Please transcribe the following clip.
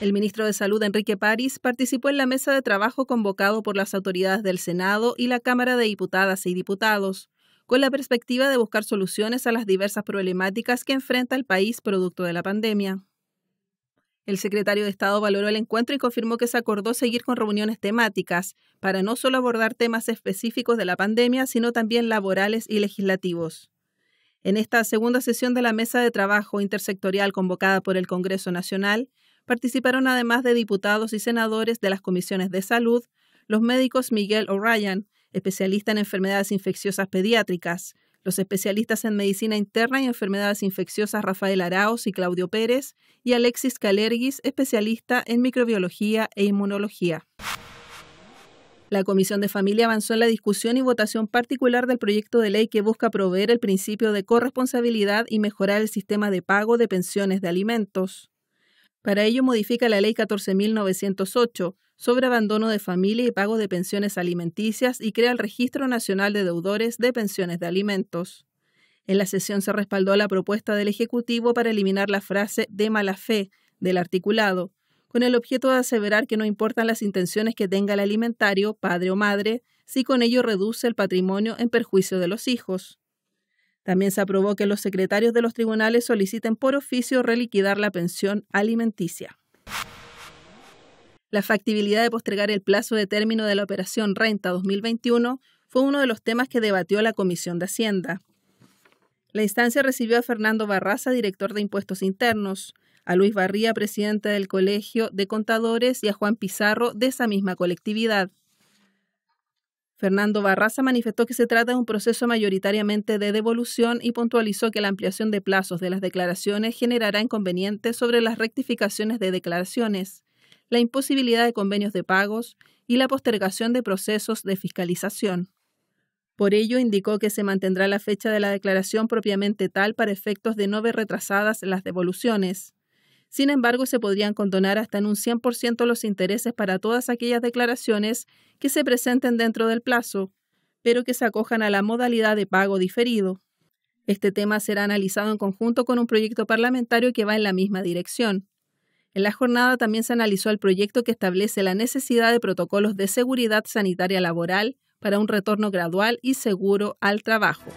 El ministro de Salud, Enrique París, participó en la mesa de trabajo convocado por las autoridades del Senado y la Cámara de Diputadas y Diputados, con la perspectiva de buscar soluciones a las diversas problemáticas que enfrenta el país producto de la pandemia. El secretario de Estado valoró el encuentro y confirmó que se acordó seguir con reuniones temáticas para no solo abordar temas específicos de la pandemia, sino también laborales y legislativos. En esta segunda sesión de la mesa de trabajo intersectorial convocada por el Congreso Nacional, Participaron además de diputados y senadores de las comisiones de salud, los médicos Miguel O'Ryan, especialista en enfermedades infecciosas pediátricas, los especialistas en medicina interna y enfermedades infecciosas Rafael Araos y Claudio Pérez, y Alexis Calergis, especialista en microbiología e inmunología. La Comisión de Familia avanzó en la discusión y votación particular del proyecto de ley que busca proveer el principio de corresponsabilidad y mejorar el sistema de pago de pensiones de alimentos. Para ello modifica la Ley 14.908 sobre abandono de familia y pago de pensiones alimenticias y crea el Registro Nacional de Deudores de Pensiones de Alimentos. En la sesión se respaldó la propuesta del Ejecutivo para eliminar la frase de mala fe del articulado, con el objeto de aseverar que no importan las intenciones que tenga el alimentario, padre o madre, si con ello reduce el patrimonio en perjuicio de los hijos. También se aprobó que los secretarios de los tribunales soliciten por oficio reliquidar la pensión alimenticia. La factibilidad de postergar el plazo de término de la operación Renta 2021 fue uno de los temas que debatió la Comisión de Hacienda. La instancia recibió a Fernando Barraza, director de Impuestos Internos, a Luis Barría, presidente del Colegio de Contadores, y a Juan Pizarro, de esa misma colectividad. Fernando Barraza manifestó que se trata de un proceso mayoritariamente de devolución y puntualizó que la ampliación de plazos de las declaraciones generará inconvenientes sobre las rectificaciones de declaraciones, la imposibilidad de convenios de pagos y la postergación de procesos de fiscalización. Por ello, indicó que se mantendrá la fecha de la declaración propiamente tal para efectos de no ver retrasadas las devoluciones. Sin embargo, se podrían condonar hasta en un 100% los intereses para todas aquellas declaraciones que se presenten dentro del plazo, pero que se acojan a la modalidad de pago diferido. Este tema será analizado en conjunto con un proyecto parlamentario que va en la misma dirección. En la jornada también se analizó el proyecto que establece la necesidad de protocolos de seguridad sanitaria laboral para un retorno gradual y seguro al trabajo.